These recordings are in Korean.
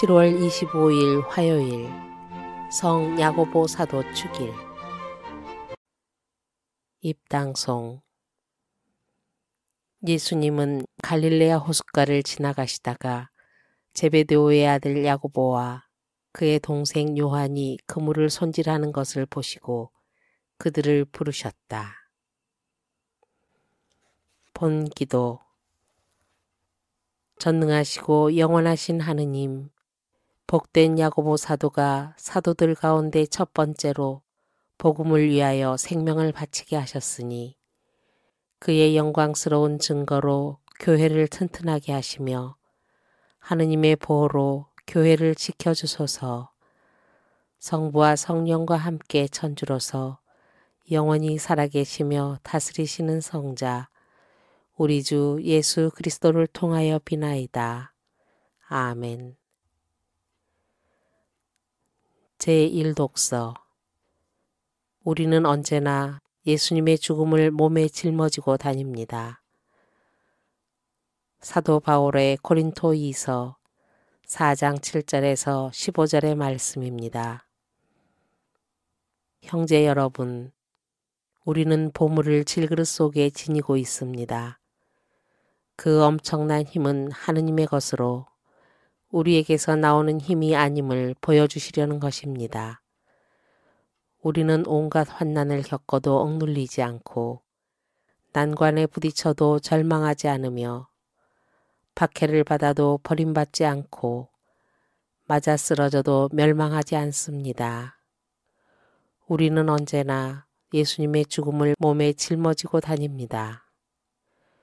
7월 25일 화요일 성 야고보 사도 축일 입당송 예수님은 갈릴레아 호숫가를 지나가시다가 제베데오의 아들 야고보와 그의 동생 요한이 그물을 손질하는 것을 보시고 그들을 부르셨다. 본기도 전능하시고 영원하신 하느님 복된 야고보 사도가 사도들 가운데 첫 번째로 복음을 위하여 생명을 바치게 하셨으니 그의 영광스러운 증거로 교회를 튼튼하게 하시며 하느님의 보호로 교회를 지켜주소서 성부와 성령과 함께 천주로서 영원히 살아계시며 다스리시는 성자 우리 주 예수 그리스도를 통하여 비나이다. 아멘. 제1독서 우리는 언제나 예수님의 죽음을 몸에 짊어지고 다닙니다. 사도 바울의 코린토 2서 4장 7절에서 15절의 말씀입니다. 형제 여러분, 우리는 보물을 질그릇 속에 지니고 있습니다. 그 엄청난 힘은 하느님의 것으로 우리에게서 나오는 힘이 아님을 보여주시려는 것입니다. 우리는 온갖 환난을 겪어도 억눌리지 않고 난관에 부딪혀도 절망하지 않으며 박해를 받아도 버림받지 않고 맞아 쓰러져도 멸망하지 않습니다. 우리는 언제나 예수님의 죽음을 몸에 짊어지고 다닙니다.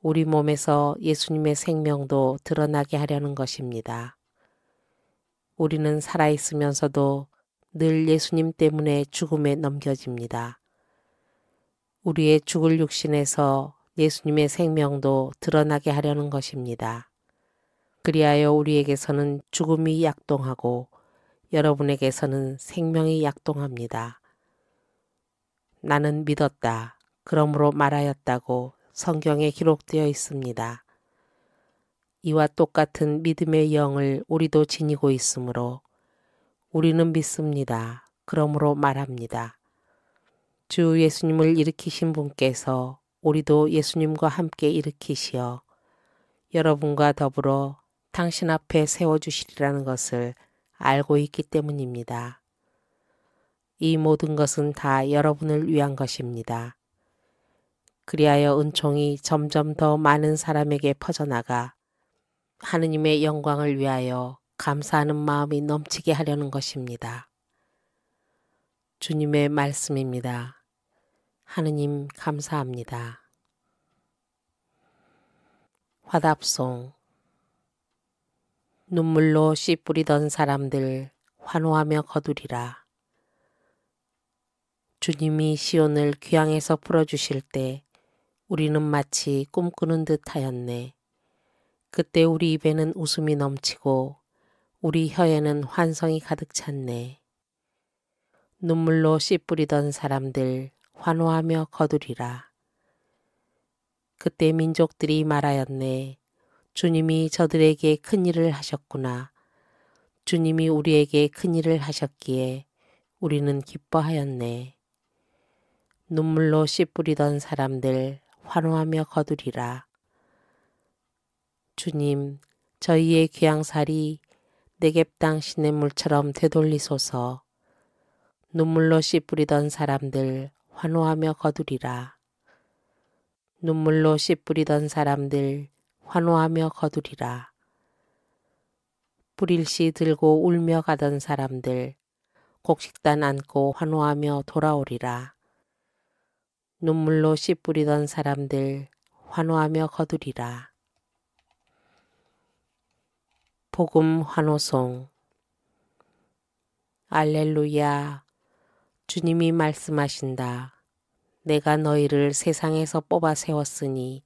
우리 몸에서 예수님의 생명도 드러나게 하려는 것입니다. 우리는 살아있으면서도 늘 예수님 때문에 죽음에 넘겨집니다. 우리의 죽을 육신에서 예수님의 생명도 드러나게 하려는 것입니다. 그리하여 우리에게서는 죽음이 약동하고 여러분에게서는 생명이 약동합니다. 나는 믿었다. 그러므로 말하였다고 성경에 기록되어 있습니다. 이와 똑같은 믿음의 영을 우리도 지니고 있으므로 우리는 믿습니다. 그러므로 말합니다. 주 예수님을 일으키신 분께서 우리도 예수님과 함께 일으키시어 여러분과 더불어 당신 앞에 세워주시리라는 것을 알고 있기 때문입니다. 이 모든 것은 다 여러분을 위한 것입니다. 그리하여 은총이 점점 더 많은 사람에게 퍼져나가 하느님의 영광을 위하여 감사하는 마음이 넘치게 하려는 것입니다. 주님의 말씀입니다. 하느님 감사합니다. 화답송 눈물로 씨 뿌리던 사람들 환호하며 거두리라. 주님이 시온을 귀향에서 풀어주실 때 우리는 마치 꿈꾸는 듯 하였네. 그때 우리 입에는 웃음이 넘치고 우리 혀에는 환성이 가득 찼네. 눈물로 씨 뿌리던 사람들 환호하며 거두리라. 그때 민족들이 말하였네. 주님이 저들에게 큰 일을 하셨구나. 주님이 우리에게 큰 일을 하셨기에 우리는 기뻐하였네. 눈물로 씨 뿌리던 사람들 환호하며 거두리라. 주님, 저희의 귀양살이 내갭 당신의 물처럼 되돌리소서. 눈물로 씨 뿌리던 사람들 환호하며 거두리라. 눈물로 씨 뿌리던 사람들 환호하며 거두리라. 뿌릴 씨 들고 울며 가던 사람들 곡식단 안고 환호하며 돌아오리라. 눈물로 씨 뿌리던 사람들 환호하며 거두리라. 복음 환호송 알렐루야 주님이 말씀하신다. 내가 너희를 세상에서 뽑아 세웠으니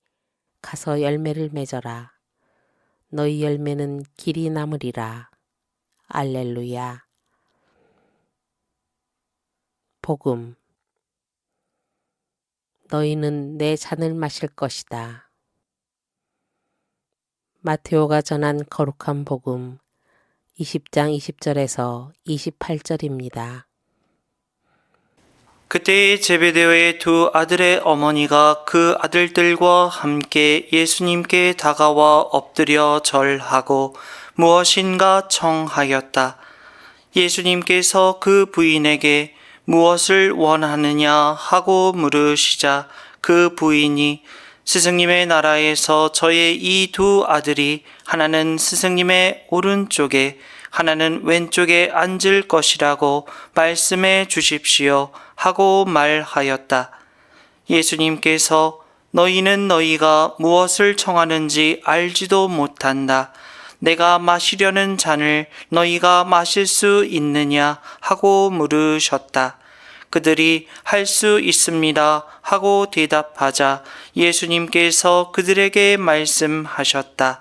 가서 열매를 맺어라. 너희 열매는 길이 남으리라. 알렐루야. 복음 너희는 내 잔을 마실 것이다. 마테오가 전한 거룩한 복음 20장 20절에서 28절입니다. 그때 제베데오의 두 아들의 어머니가 그 아들들과 함께 예수님께 다가와 엎드려 절하고 무엇인가 청하였다. 예수님께서 그 부인에게 무엇을 원하느냐 하고 물으시자 그 부인이 스승님의 나라에서 저의 이 두 아들이 하나는 스승님의 오른쪽에 하나는 왼쪽에 앉을 것이라고 말씀해 주십시오 하고 말하였다. 예수님께서 너희는 너희가 무엇을 청하는지 알지도 못한다. 내가 마시려는 잔을 너희가 마실 수 있느냐 하고 물으셨다. 그들이 할 수 있습니다. 하고 대답하자 예수님께서 그들에게 말씀하셨다.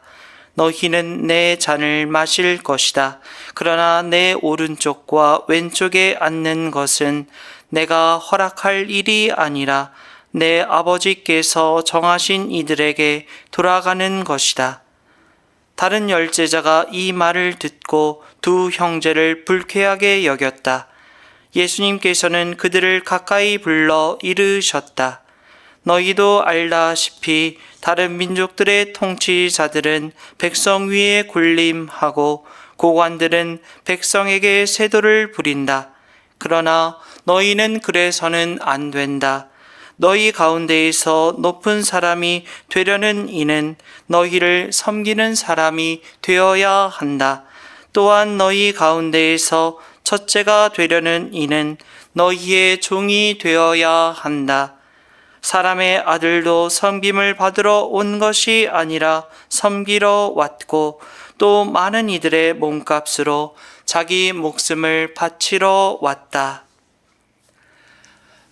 너희는 내 잔을 마실 것이다. 그러나 내 오른쪽과 왼쪽에 앉는 것은 내가 허락할 일이 아니라 내 아버지께서 정하신 이들에게 돌아가는 것이다. 다른 열제자가 이 말을 듣고 두 형제를 불쾌하게 여겼다. 예수님께서는 그들을 가까이 불러 이르셨다. 너희도 알다시피 다른 민족들의 통치자들은 백성 위에 군림하고 고관들은 백성에게 세도를 부린다. 그러나 너희는 그래서는 안 된다. 너희 가운데에서 높은 사람이 되려는 이는 너희를 섬기는 사람이 되어야 한다. 또한 너희 가운데에서 첫째가 되려는 이는 너희의 종이 되어야 한다. 사람의 아들도 섬김을 받으러 온 것이 아니라 섬기러 왔고 또 많은 이들의 몸값으로 자기 목숨을 바치러 왔다.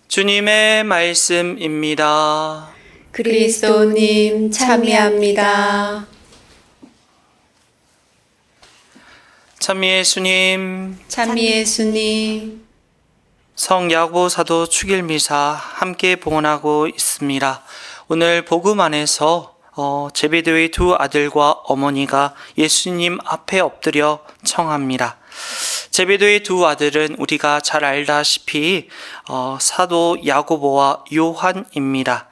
주님의 말씀입니다. 그리스도님 참여합니다. 참 예수님, 참 예수님, 성야구 사도 축일 미사 함께 봉헌하고 있습니다. 오늘 복음 안에서 어, 제베드의 두 아들과 어머니가 예수님 앞에 엎드려 청합니다. 제베드의 두 아들은 우리가 잘 알다시피 어, 사도 야고보와 요한입니다.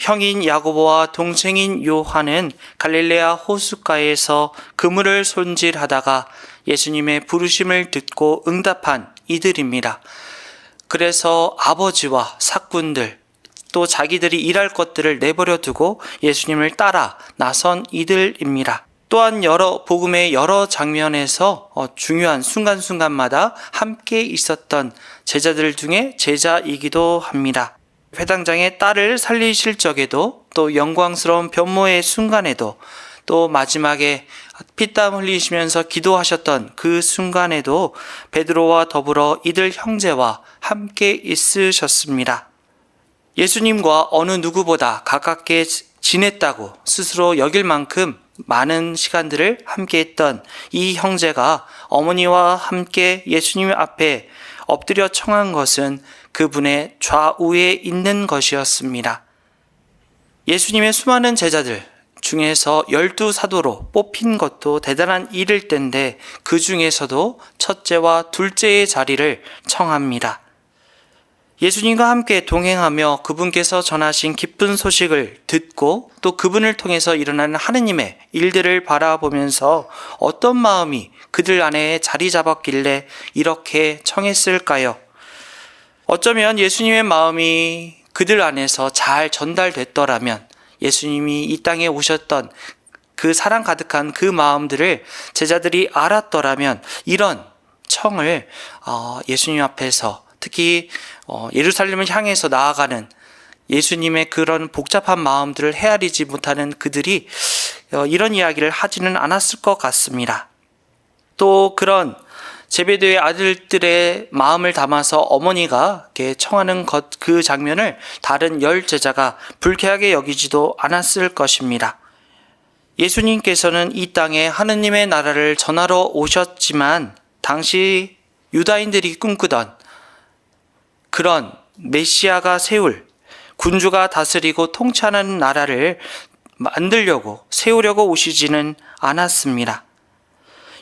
형인 야고보와 동생인 요한은 갈릴레아 호숫가에서 그물을 손질하다가 예수님의 부르심을 듣고 응답한 이들입니다. 그래서 아버지와 사꾼들 또 자기들이 일할 것들을 내버려 두고 예수님을 따라 나선 이들입니다. 또한 여러 복음의 여러 장면에서 어, 중요한 순간순간마다 함께 있었던 제자들 중에 제자이기도 합니다. 회당장의 딸을 살리실 적에도 또 영광스러운 변모의 순간에도 또 마지막에 피땀 흘리시면서 기도하셨던 그 순간에도 베드로와 더불어 이들 형제와 함께 있으셨습니다. 예수님과 어느 누구보다 가깝게 지냈다고 스스로 여길 만큼 많은 시간들을 함께 했던 이 형제가 어머니와 함께 예수님 앞에 엎드려 청한 것은 그분의 좌우에 있는 것이었습니다. 예수님의 수많은 제자들 중에서 열두 사도로 뽑힌 것도 대단한 일일 텐데 그 중에서도 첫째와 둘째의 자리를 청합니다. 예수님과 함께 동행하며 그분께서 전하신 기쁜 소식을 듣고 또 그분을 통해서 일어나는 하느님의 일들을 바라보면서 어떤 마음이 그들 안에 자리 잡았길래 이렇게 청했을까요? 어쩌면 예수님의 마음이 그들 안에서 잘 전달됐더라면 예수님이 이 땅에 오셨던 그 사랑 가득한 그 마음들을 제자들이 알았더라면 이런 청을 어, 예수님 앞에서 특히 어, 예루살렘을 향해서 나아가는 예수님의 그런 복잡한 마음들을 헤아리지 못하는 그들이 어, 이런 이야기를 하지는 않았을 것 같습니다. 또 그런 제베드의 아들들의 마음을 담아서 어머니가 청하는 것 그 장면을 다른 열 제자가 불쾌하게 여기지도 않았을 것입니다. 예수님께서는 이 땅에 하느님의 나라를 전하러 오셨지만 당시 유다인들이 꿈꾸던 그런 메시아가 세울 군주가 다스리고 통치하는 나라를 만들려고 세우려고 오시지는 않았습니다.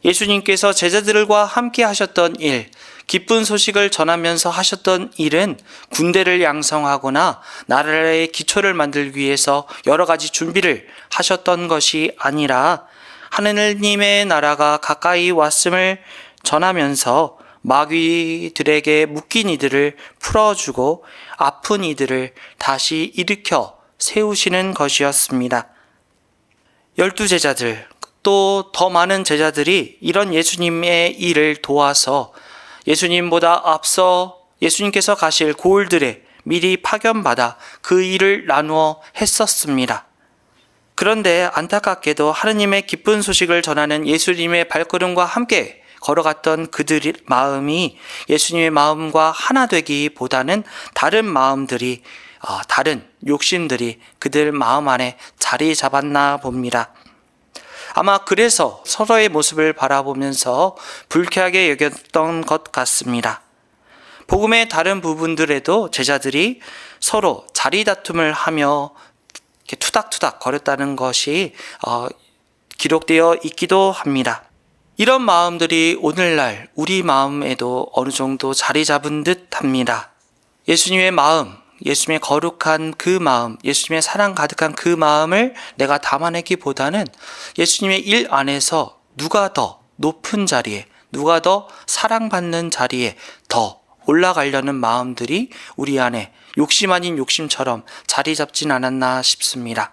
예수님께서 제자들과 함께 하셨던 일, 기쁜 소식을 전하면서 하셨던 일은 군대를 양성하거나 나라의 기초를 만들기 위해서 여러 가지 준비를 하셨던 것이 아니라 하느님의 나라가 가까이 왔음을 전하면서 마귀들에게 묶인 이들을 풀어주고 아픈 이들을 다시 일으켜 세우시는 것이었습니다. 열두 제자들, 또더 많은 제자들이 이런 예수님의 일을 도와서 예수님보다 앞서 예수님께서 가실 고을들에 미리 파견받아 그 일을 나누어 했었습니다. 그런데 안타깝게도 하느님의 기쁜 소식을 전하는 예수님의 발걸음과 함께 걸어갔던 그들의 마음이 예수님의 마음과 하나 되기보다는 다른 마음들이, 어, 다른 욕심들이 그들 마음 안에 자리 잡았나 봅니다. 아마 그래서 서로의 모습을 바라보면서 불쾌하게 여겼던 것 같습니다. 복음의 다른 부분들에도 제자들이 서로 자리 다툼을 하며 투닥투닥 거렸다는 것이 어, 기록되어 있기도 합니다. 이런 마음들이 오늘날 우리 마음에도 어느 정도 자리 잡은 듯 합니다. 예수님의 마음, 예수님의 거룩한 그 마음, 예수님의 사랑 가득한 그 마음을 내가 담아내기보다는 예수님의 일 안에서 누가 더 높은 자리에, 누가 더 사랑받는 자리에 더 올라가려는 마음들이 우리 안에 욕심 아닌 욕심처럼 자리 잡진 않았나 싶습니다.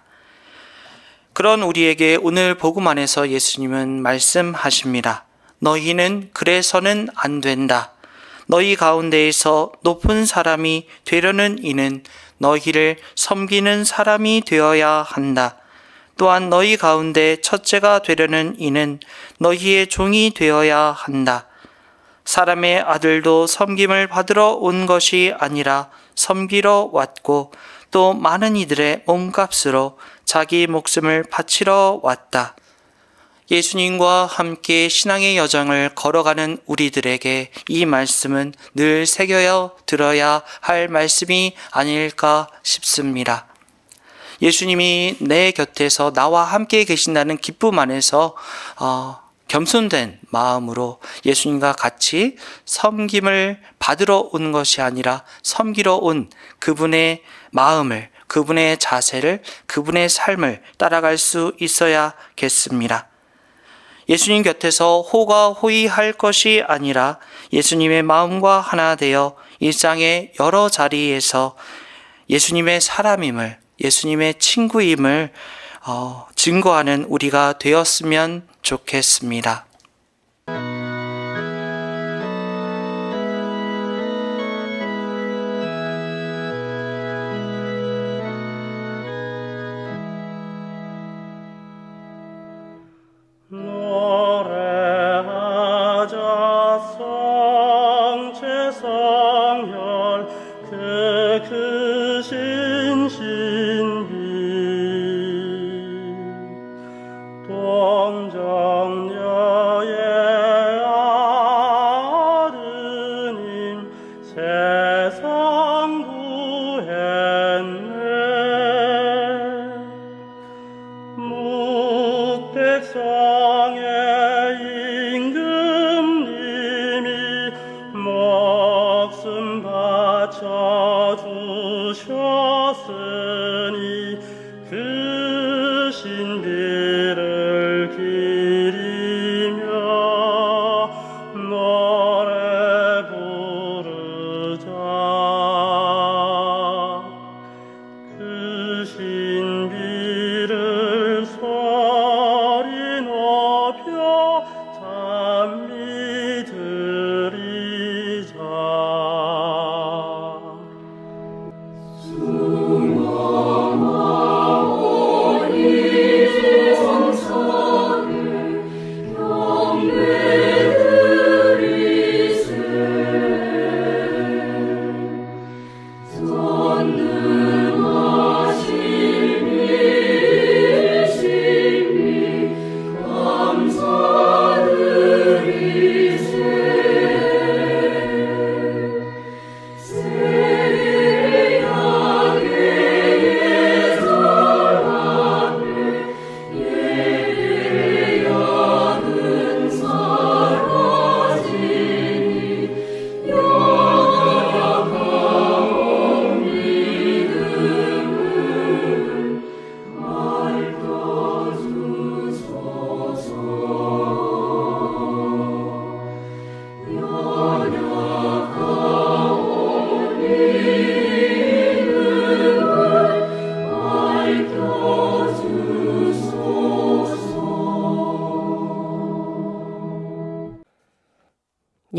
그런 우리에게 오늘 복음 안에서 예수님은 말씀하십니다. 너희는 그래서는 안 된다. 너희 가운데에서 높은 사람이 되려는 이는 너희를 섬기는 사람이 되어야 한다. 또한 너희 가운데 첫째가 되려는 이는 너희의 종이 되어야 한다. 사람의 아들도 섬김을 받으러 온 것이 아니라 섬기러 왔고 또 많은 이들의 몸값으로 자기 목숨을 바치러 왔다. 예수님과 함께 신앙의 여정을 걸어가는 우리들에게 이 말씀은 늘 새겨야 들어야 할 말씀이 아닐까 싶습니다. 예수님이 내 곁에서 나와 함께 계신다는 기쁨 안에서 어, 겸손된 마음으로 예수님과 같이 섬김을 받으러 온 것이 아니라 섬기러 온 그분의 마음을, 그분의 자세를, 그분의 삶을 따라갈 수 있어야겠습니다. 예수님 곁에서 호가 호의할 것이 아니라 예수님의 마음과 하나 되어 일상의 여러 자리에서 예수님의 사람임을, 예수님의 친구임을 어, 증거하는 우리가 되었으면 좋겠습니다.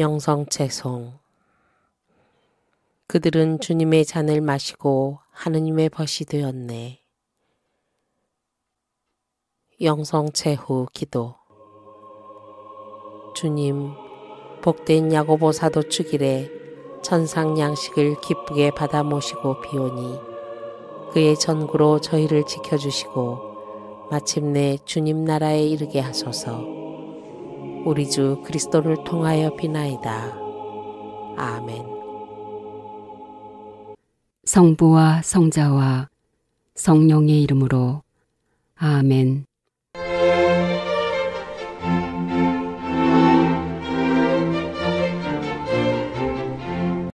명성 채송. 그들은 주님의 잔을 마시고 하느님의 벗이 되었네. 영성체 후 기도 주님, 복된 야고보 사도 축일에 천상 양식을 기쁘게 받아 모시고 비오니 그의 전구로 저희를 지켜주시고 마침내 주님 나라에 이르게 하소서. 우리 주 그리스도를 통하여 비나이다. 아멘. 성부와 성자와 성령의 이름으로 아멘.